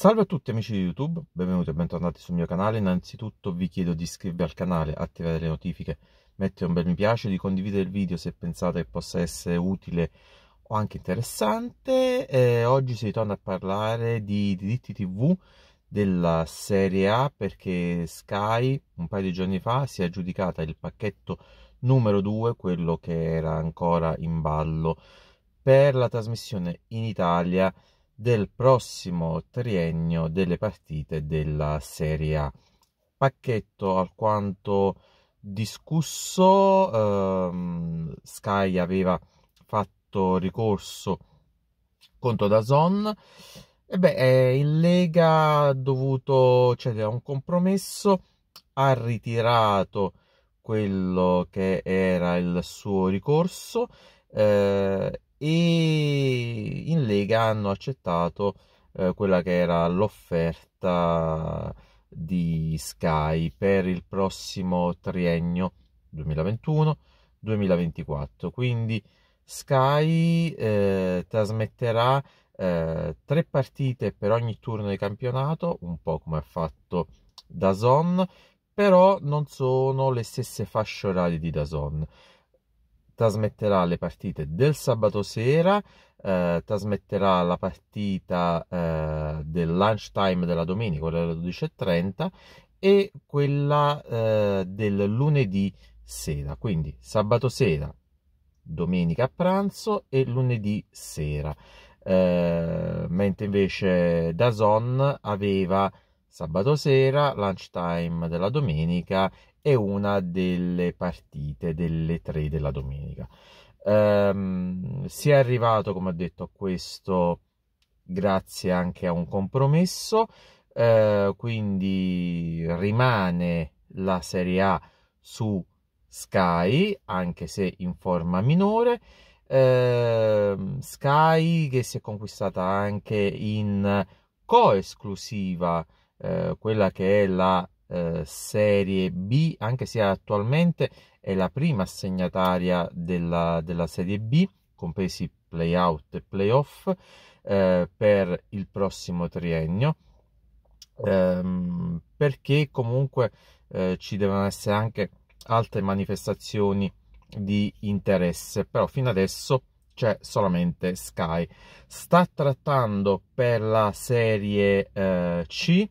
Salve a tutti amici di YouTube, benvenuti e bentornati sul mio canale. Innanzitutto vi chiedo di iscrivervi al canale, attivare le notifiche, mettere un bel mi piace, di condividere il video se pensate che possa essere utile o anche interessante. E oggi si ritorna a parlare di diritti TV della Serie A perché Sky un paio di giorni fa si è aggiudicata il pacchetto numero 2, quello che era ancora in ballo per la trasmissione in Italia del prossimo triennio delle partite della Serie A. Pacchetto alquanto discusso, ehm, Sky aveva fatto ricorso contro Dazon e beh, in Lega ha dovuto cedere a un compromesso, ha ritirato quello che era il suo ricorso eh, e in Lega hanno accettato eh, quella che era l'offerta di Sky per il prossimo triennio 2021-2024. Quindi Sky eh, trasmetterà eh, tre partite per ogni turno di campionato, un po' come ha fatto Dazon, però non sono le stesse fasce orarie di Dazon trasmetterà le partite del sabato sera, eh, trasmetterà la partita eh, del lunchtime della domenica, quella alle 12.30 e quella eh, del lunedì sera. Quindi sabato sera, domenica a pranzo e lunedì sera. Eh, mentre invece Dazon aveva sabato sera, lunchtime della domenica e una delle partite delle tre della domenica. Um, si è arrivato, come ho detto, a questo grazie anche a un compromesso, uh, quindi rimane la Serie A su Sky, anche se in forma minore. Uh, Sky che si è conquistata anche in coesclusiva uh, quella che è la eh, serie B, anche se attualmente è la prima assegnataria della, della Serie B, compresi playout e playoff, eh, per il prossimo triennio, ehm, perché comunque eh, ci devono essere anche altre manifestazioni di interesse, però fino adesso c'è solamente Sky. Sta trattando per la serie eh, C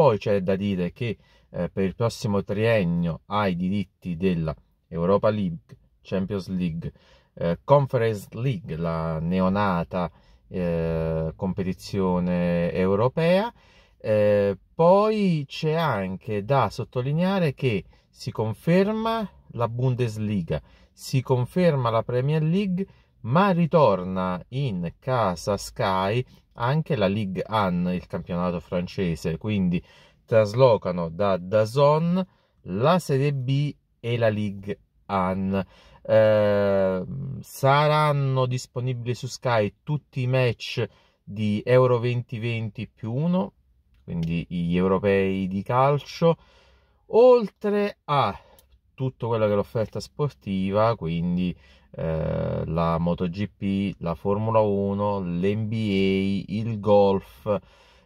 poi c'è da dire che eh, per il prossimo triennio ha i diritti della Europa League, Champions League, eh, Conference League, la neonata eh, competizione europea. Eh, poi c'è anche da sottolineare che si conferma la Bundesliga, si conferma la Premier League, ma ritorna in casa Sky anche la Ligue 1, il campionato francese, quindi traslocano da Dazon la Serie B e la Ligue 1. Eh, saranno disponibili su Sky tutti i match di Euro 2020 più 1, quindi gli europei di calcio, oltre a tutta quella che è l'offerta sportiva, quindi eh, la MotoGP, la Formula 1, l'NBA, il golf,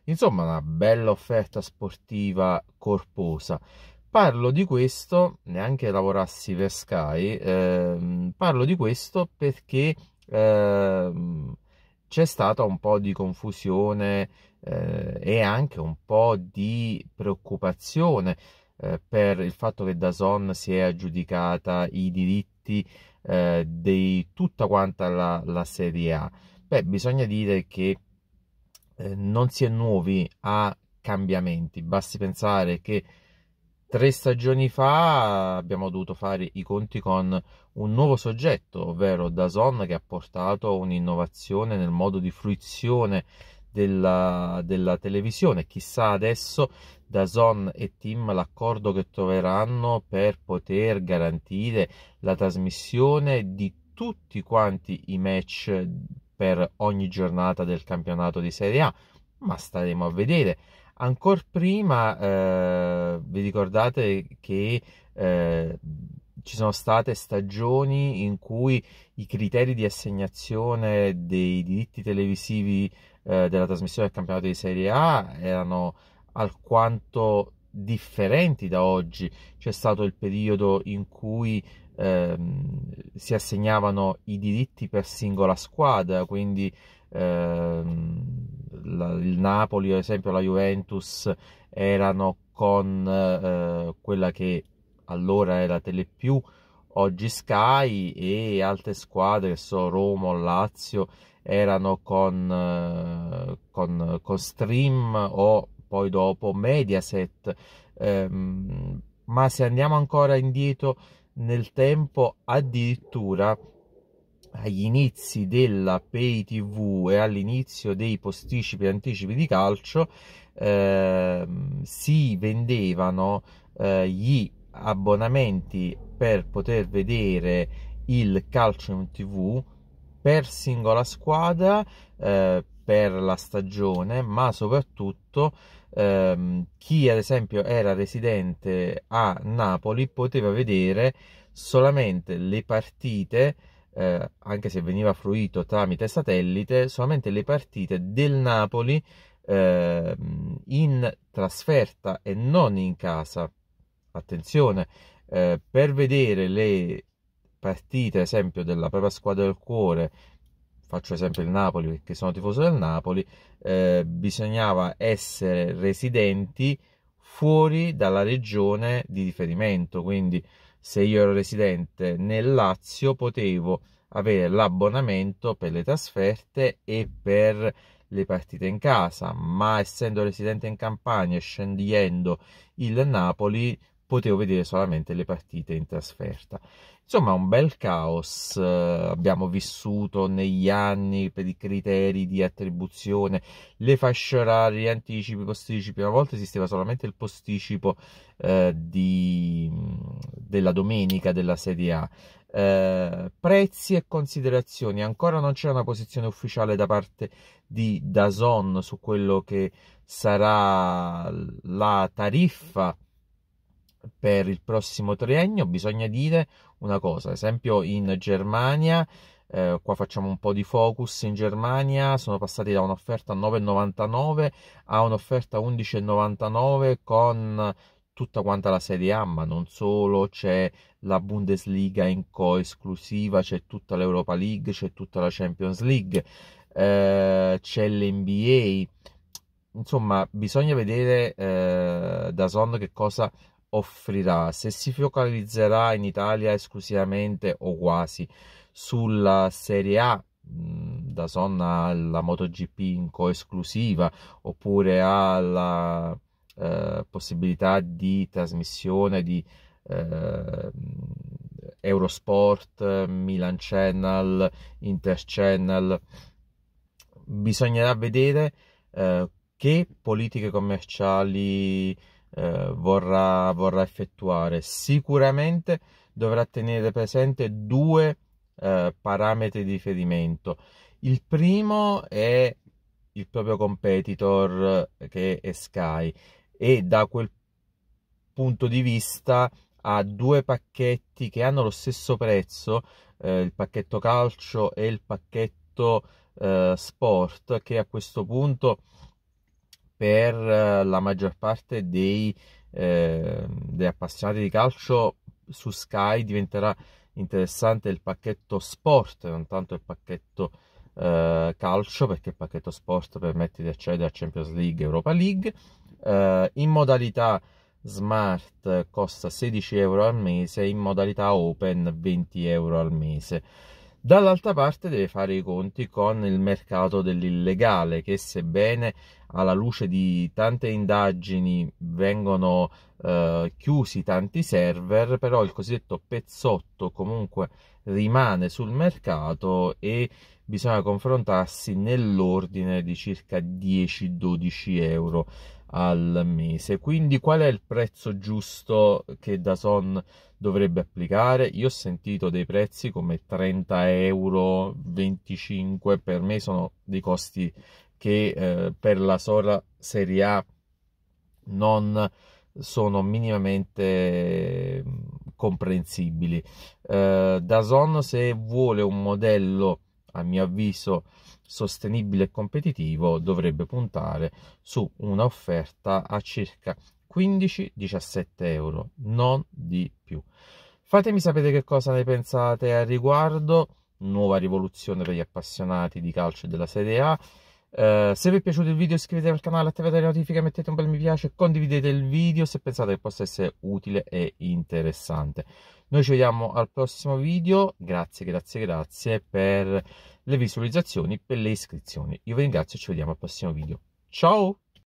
insomma una bella offerta sportiva corposa. Parlo di questo, neanche lavorassi per Sky, eh, parlo di questo perché eh, c'è stata un po' di confusione eh, e anche un po' di preoccupazione eh, per il fatto che Dazon si è aggiudicata i diritti eh, di tutta quanta la, la Serie A. Beh, bisogna dire che eh, non si è nuovi a cambiamenti, basti pensare che tre stagioni fa abbiamo dovuto fare i conti con un nuovo soggetto, ovvero Dazon, che ha portato un'innovazione nel modo di fruizione della, della televisione. Chissà adesso da Zon e Tim l'accordo che troveranno per poter garantire la trasmissione di tutti quanti i match per ogni giornata del campionato di Serie A, ma staremo a vedere. Ancora prima, eh, vi ricordate che eh, ci sono state stagioni in cui i criteri di assegnazione dei diritti televisivi eh, della trasmissione del campionato di Serie A erano alquanto differenti da oggi. C'è stato il periodo in cui ehm, si assegnavano i diritti per singola squadra, quindi ehm, la, il Napoli, ad esempio la Juventus, erano con eh, quella che allora era Telepiù, oggi Sky e altre squadre, che so Roma Lazio, erano con, eh, con, con, Stream o poi dopo Mediaset. Ehm, ma se andiamo ancora indietro nel tempo, addirittura agli inizi della Pay TV e all'inizio dei posticipi e anticipi di calcio, ehm, si vendevano eh, gli abbonamenti per poter vedere il calcio in tv per singola squadra eh, per la stagione ma soprattutto ehm, chi ad esempio era residente a Napoli poteva vedere solamente le partite eh, anche se veniva fruito tramite satellite solamente le partite del Napoli eh, in trasferta e non in casa attenzione, eh, per vedere le partite, ad esempio, della propria squadra del cuore, faccio esempio il Napoli, perché sono tifoso del Napoli, eh, bisognava essere residenti fuori dalla regione di riferimento, quindi se io ero residente nel Lazio potevo avere l'abbonamento per le trasferte e per le partite in casa, ma essendo residente in Campania e scendendo il Napoli potevo vedere solamente le partite in trasferta. Insomma, un bel caos eh, abbiamo vissuto negli anni per i criteri di attribuzione, le fasce orarie, anticipi, posticipi. Una volta esisteva solamente il posticipo eh, di, della domenica della Serie A. Eh, prezzi e considerazioni. Ancora non c'è una posizione ufficiale da parte di Dazon su quello che sarà la tariffa per il prossimo triennio bisogna dire una cosa, ad esempio in Germania, eh, qua facciamo un po' di focus, in Germania sono passati da un'offerta 9,99 a un'offerta 11,99 con tutta quanta la Serie A, ma non solo, c'è la Bundesliga in coesclusiva, c'è tutta l'Europa League, c'è tutta la Champions League, eh, c'è l'NBA. Insomma, bisogna vedere eh, da Son che cosa offrirà, se si focalizzerà in Italia esclusivamente o quasi sulla Serie A, mm, da Sonna alla MotoGP in coesclusiva oppure alla eh, possibilità di trasmissione di eh, Eurosport, Milan Channel, Inter Channel. Bisognerà vedere eh, che politiche commerciali eh, vorrà, vorrà, effettuare. Sicuramente dovrà tenere presente due eh, parametri di riferimento. Il primo è il proprio competitor eh, che è Sky e da quel punto di vista ha due pacchetti che hanno lo stesso prezzo, eh, il pacchetto calcio e il pacchetto eh, sport, che a questo punto per eh, la maggior parte dei, eh, dei appassionati di calcio su Sky diventerà interessante il pacchetto sport, non tanto il pacchetto eh, calcio, perché il pacchetto sport permette di accedere a Champions League, Europa League. Eh, in modalità smart costa 16 euro al mese, in modalità open 20 euro al mese. Dall'altra parte deve fare i conti con il mercato dell'illegale che sebbene alla luce di tante indagini vengono eh, chiusi tanti server, però il cosiddetto pezzotto comunque rimane sul mercato e bisogna confrontarsi nell'ordine di circa 10-12 euro al mese. Quindi qual è il prezzo giusto che Dazon dovrebbe applicare? Io ho sentito dei prezzi come 30 euro, 25, per me sono dei costi che eh, per la sola Serie A non sono minimamente mm, comprensibili. Eh, Dazon se vuole un modello a mio avviso sostenibile e competitivo, dovrebbe puntare su una offerta a circa 15-17 euro, non di più. Fatemi sapere che cosa ne pensate al riguardo, nuova rivoluzione per gli appassionati di calcio della Serie A eh, se vi è piaciuto il video iscrivetevi al canale, attivate le notifiche, mettete un bel mi piace, condividete il video se pensate che possa essere utile e interessante. Noi ci vediamo al prossimo video, grazie, grazie, grazie per le visualizzazioni, per le iscrizioni. Io vi ringrazio e ci vediamo al prossimo video. Ciao!